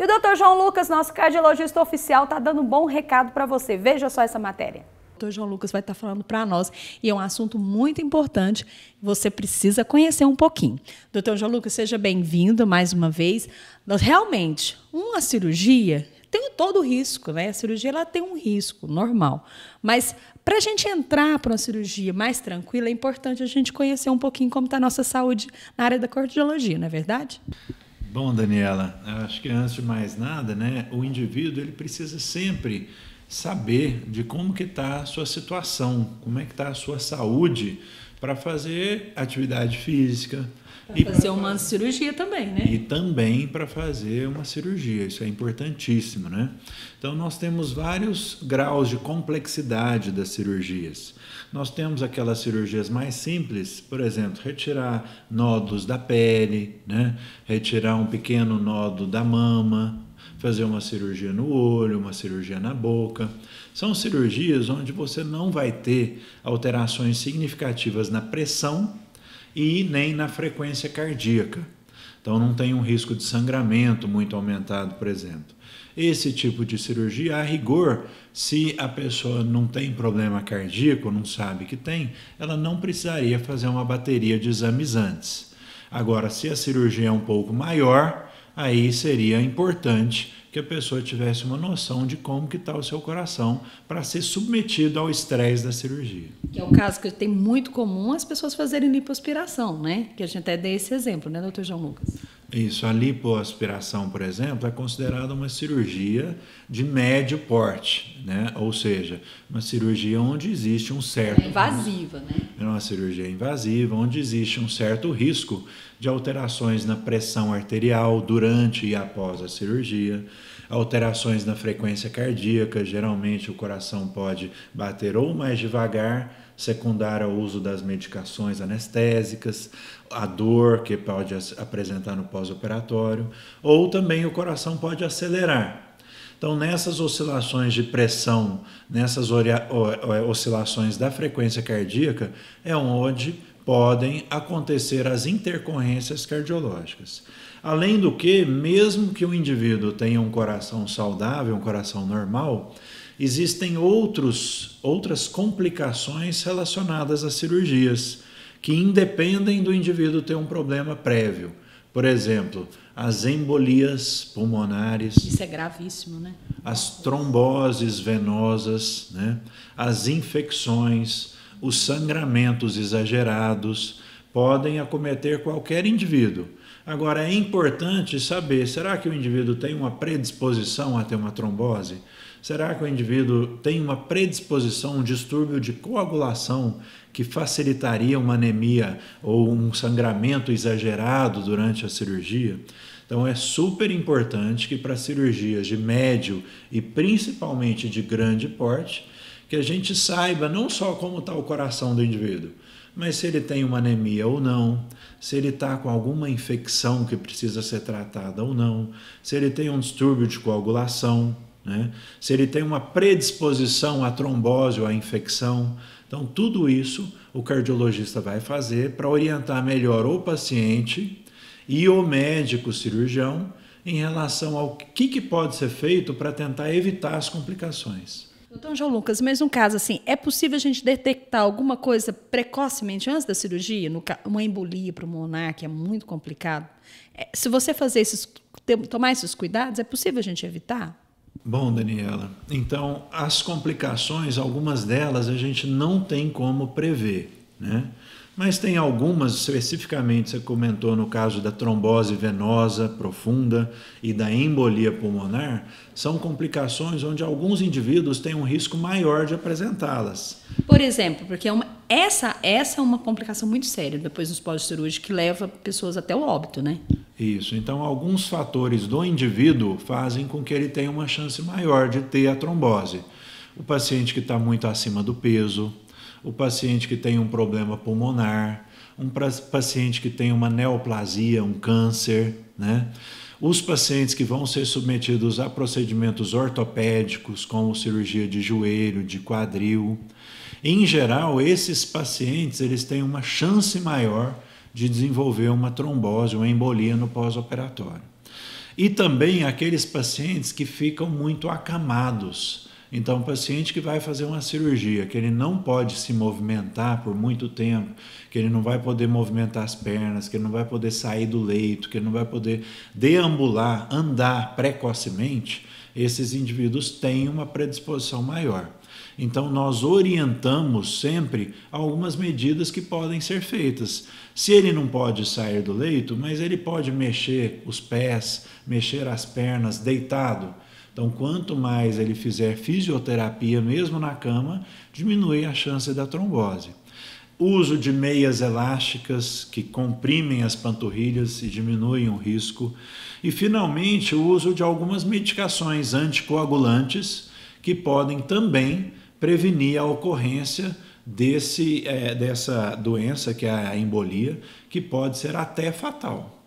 E o Dr. João Lucas, nosso cardiologista oficial, está dando um bom recado para você. Veja só essa matéria. O Dr. João Lucas vai estar tá falando para nós e é um assunto muito importante. Você precisa conhecer um pouquinho. Dr. João Lucas, seja bem-vindo mais uma vez. Realmente, uma cirurgia tem todo o risco, né? A cirurgia ela tem um risco normal. Mas para a gente entrar para uma cirurgia mais tranquila, é importante a gente conhecer um pouquinho como está a nossa saúde na área da cardiologia, não é verdade? Bom, Daniela, acho que antes de mais nada, né, o indivíduo ele precisa sempre saber de como que está a sua situação, como é que está a sua saúde para fazer atividade física, e fazer uma cirurgia também, né? E também para fazer uma cirurgia, isso é importantíssimo, né? Então nós temos vários graus de complexidade das cirurgias. Nós temos aquelas cirurgias mais simples, por exemplo, retirar nódulos da pele, né? Retirar um pequeno nódulo da mama, fazer uma cirurgia no olho, uma cirurgia na boca. São cirurgias onde você não vai ter alterações significativas na pressão e nem na frequência cardíaca. Então não tem um risco de sangramento muito aumentado, por exemplo. Esse tipo de cirurgia, a rigor, se a pessoa não tem problema cardíaco, não sabe que tem, ela não precisaria fazer uma bateria de exames antes. Agora, se a cirurgia é um pouco maior, aí seria importante que a pessoa tivesse uma noção de como que está o seu coração para ser submetido ao estresse da cirurgia. Que é o caso que tem muito comum as pessoas fazerem lipoaspiração, né? Que a gente até deu esse exemplo, né, doutor João Lucas? Isso, a lipoaspiração, por exemplo, é considerada uma cirurgia de médio porte, né? Ou seja, uma cirurgia onde existe um certo. É invasiva, né? É uma cirurgia invasiva, onde existe um certo risco de alterações na pressão arterial durante e após a cirurgia, alterações na frequência cardíaca, geralmente o coração pode bater ou mais devagar, secundário ao uso das medicações anestésicas, a dor que pode apresentar no pós-operatório, ou também o coração pode acelerar, então, nessas oscilações de pressão, nessas oscilações da frequência cardíaca, é onde podem acontecer as intercorrências cardiológicas. Além do que, mesmo que o indivíduo tenha um coração saudável, um coração normal, existem outros, outras complicações relacionadas às cirurgias que independem do indivíduo ter um problema prévio. Por exemplo, as embolias pulmonares. Isso é gravíssimo, né? As tromboses venosas, né? as infecções, os sangramentos exagerados podem acometer qualquer indivíduo. Agora, é importante saber: será que o indivíduo tem uma predisposição a ter uma trombose? Será que o indivíduo tem uma predisposição, um distúrbio de coagulação que facilitaria uma anemia ou um sangramento exagerado durante a cirurgia? Então é super importante que para cirurgias de médio e principalmente de grande porte, que a gente saiba não só como está o coração do indivíduo, mas se ele tem uma anemia ou não, se ele está com alguma infecção que precisa ser tratada ou não, se ele tem um distúrbio de coagulação, né? se ele tem uma predisposição à trombose ou à infecção. Então, tudo isso o cardiologista vai fazer para orientar melhor o paciente e o médico cirurgião em relação ao que, que pode ser feito para tentar evitar as complicações. Doutor João Lucas, mas um caso assim, é possível a gente detectar alguma coisa precocemente antes da cirurgia? No, uma embolia pulmonar, que é muito complicado. É, se você fazer esses, tomar esses cuidados, é possível a gente evitar? Bom, Daniela, então as complicações, algumas delas a gente não tem como prever, né? mas tem algumas, especificamente você comentou no caso da trombose venosa profunda e da embolia pulmonar, são complicações onde alguns indivíduos têm um risco maior de apresentá-las. Por exemplo, porque é uma, essa, essa é uma complicação muito séria depois dos pós-cirúrgicos que leva pessoas até o óbito, né? Isso. Então, alguns fatores do indivíduo fazem com que ele tenha uma chance maior de ter a trombose. O paciente que está muito acima do peso, o paciente que tem um problema pulmonar, um paciente que tem uma neoplasia, um câncer, né? Os pacientes que vão ser submetidos a procedimentos ortopédicos, como cirurgia de joelho, de quadril, em geral, esses pacientes eles têm uma chance maior de desenvolver uma trombose, uma embolia no pós-operatório. E também aqueles pacientes que ficam muito acamados, então, um paciente que vai fazer uma cirurgia, que ele não pode se movimentar por muito tempo, que ele não vai poder movimentar as pernas, que ele não vai poder sair do leito, que ele não vai poder deambular, andar precocemente, esses indivíduos têm uma predisposição maior. Então, nós orientamos sempre algumas medidas que podem ser feitas. Se ele não pode sair do leito, mas ele pode mexer os pés, mexer as pernas deitado então, quanto mais ele fizer fisioterapia mesmo na cama, diminui a chance da trombose. Uso de meias elásticas que comprimem as panturrilhas e diminuem o risco. E, finalmente, o uso de algumas medicações anticoagulantes que podem também prevenir a ocorrência desse, é, dessa doença que é a embolia, que pode ser até fatal.